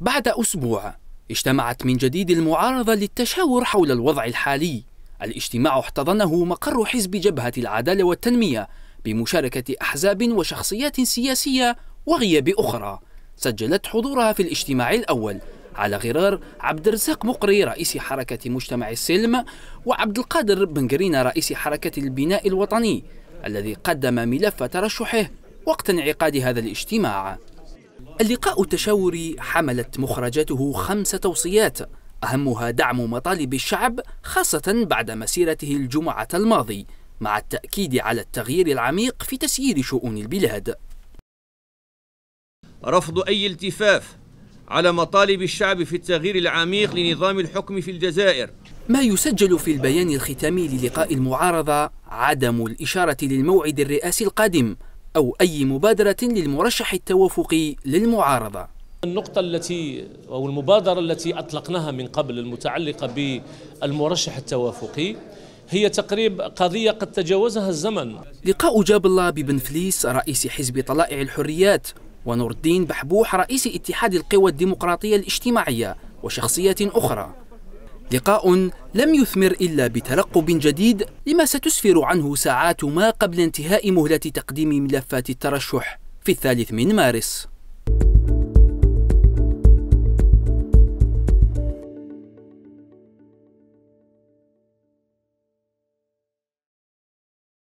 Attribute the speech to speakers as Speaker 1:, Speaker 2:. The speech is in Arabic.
Speaker 1: بعد أسبوع اجتمعت من جديد المعارضة للتشاور حول الوضع الحالي الاجتماع احتضنه مقر حزب جبهة العدالة والتنمية بمشاركة أحزاب وشخصيات سياسية وغياب أخرى سجلت حضورها في الاجتماع الأول على غرار عبد الرزاق مقري رئيس حركة مجتمع السلم وعبد القادر بنجرينا رئيس حركة البناء الوطني الذي قدم ملف ترشحه وقت انعقاد هذا الاجتماع اللقاء التشاوري حملت مخرجاته خمس توصيات أهمها دعم مطالب الشعب خاصة بعد مسيرته الجمعة الماضي مع التأكيد على التغيير العميق في تسيير شؤون البلاد
Speaker 2: رفض أي التفاف على مطالب الشعب في التغيير العميق لنظام الحكم في الجزائر
Speaker 1: ما يسجل في البيان الختامي للقاء المعارضة عدم الإشارة للموعد الرئاسي القادم أو أي مبادرة للمرشح التوافقي للمعارضة
Speaker 3: النقطة التي أو المبادرة التي أطلقناها من قبل المتعلقة بالمرشح التوافقي هي تقريب قضية قد تجاوزها الزمن لقاء
Speaker 1: جاب الله ببن فليس رئيس حزب طلائع الحريات ونور الدين بحبوح رئيس اتحاد القوى الديمقراطية الاجتماعية وشخصية أخرى لقاء لم يثمر إلا بترقب جديد لما ستسفر عنه ساعات ما قبل انتهاء مهلة تقديم ملفات الترشح في الثالث من مارس